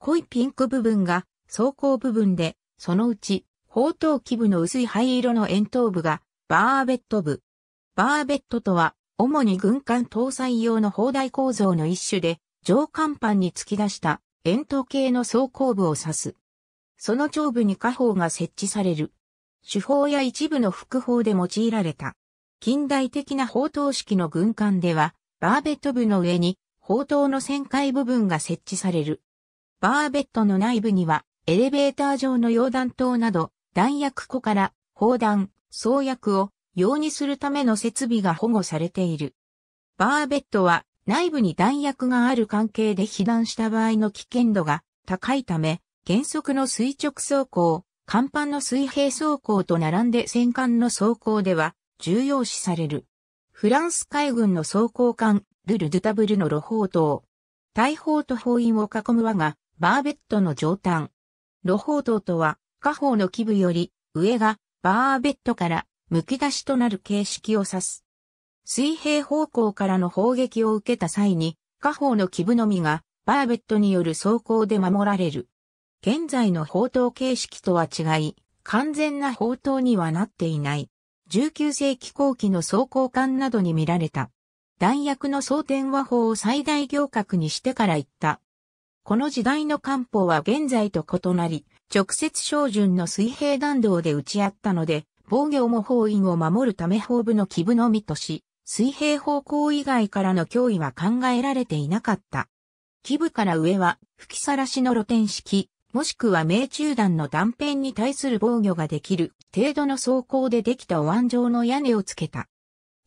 濃いピンク部分が走行部分で、そのうち、砲塔基部の薄い灰色の円筒部が、バーベット部。バーベットとは、主に軍艦搭載用の砲台構造の一種で、上甲板に突き出した円筒形の装甲部を指す。その上部に火砲が設置される。主砲や一部の副砲で用いられた。近代的な砲塔式の軍艦では、バーベット部の上に砲塔の旋回部分が設置される。バーベットの内部には、エレベーター上の溶弾灯など、弾薬庫から砲弾、創薬を用にするための設備が保護されている。バーベットは内部に弾薬がある関係で被弾した場合の危険度が高いため、原則の垂直走行、甲板の水平走行と並んで戦艦の走行では重要視される。フランス海軍の装甲艦、ルル・ドゥタブルの路砲塔。大砲と砲員を囲む輪がバーベットの上端。露宝塔とは、下方の基部より、上が、バーベットから、剥き出しとなる形式を指す。水平方向からの砲撃を受けた際に、下方の基部のみが、バーベットによる走行で守られる。現在の砲塔形式とは違い、完全な砲塔にはなっていない。19世紀後期の装甲艦などに見られた。弾薬の装填和法を最大行革にしてから行った。この時代の漢方は現在と異なり、直接照準の水平弾道で撃ち合ったので、防御も包囲を守るため法部の基部のみとし、水平方向以外からの脅威は考えられていなかった。基部から上は吹きさらしの露天式、もしくは命中弾の断片に対する防御ができる程度の装甲でできたお椀状の屋根をつけた。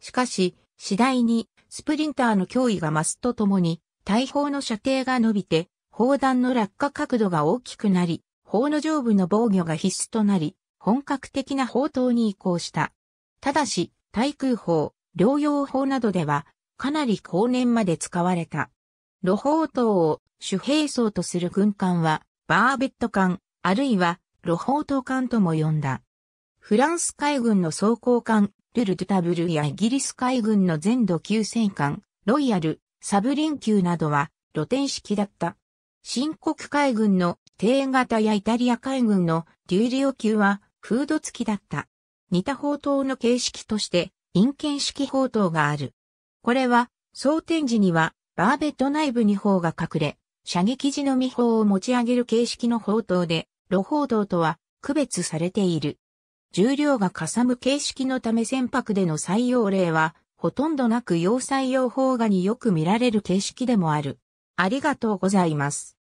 しかし、次第にスプリンターの脅威が増すとともに、大砲の射程が伸びて砲弾の落下角度が大きくなり、砲の上部の防御が必須となり、本格的な砲塔に移行した。ただし、対空砲、療養砲などでは、かなり後年まで使われた。露砲塔を主兵装とする軍艦は、バーベット艦、あるいは、露砲塔艦とも呼んだ。フランス海軍の装甲艦、ルル・ドゥタブルやイギリス海軍の全土級戦艦、ロイヤル、サブリン級などは、露天式だった。新国海軍の低型やイタリア海軍のデューリオ級はフード付きだった。似た砲塔の形式として、陰剣式砲塔がある。これは、装填時には、バーベット内部に砲が隠れ、射撃時の未砲を持ち上げる形式の砲塔で、露砲塔とは区別されている。重量がかさむ形式のため船舶での採用例は、ほとんどなく要採用砲画によく見られる形式でもある。ありがとうございます。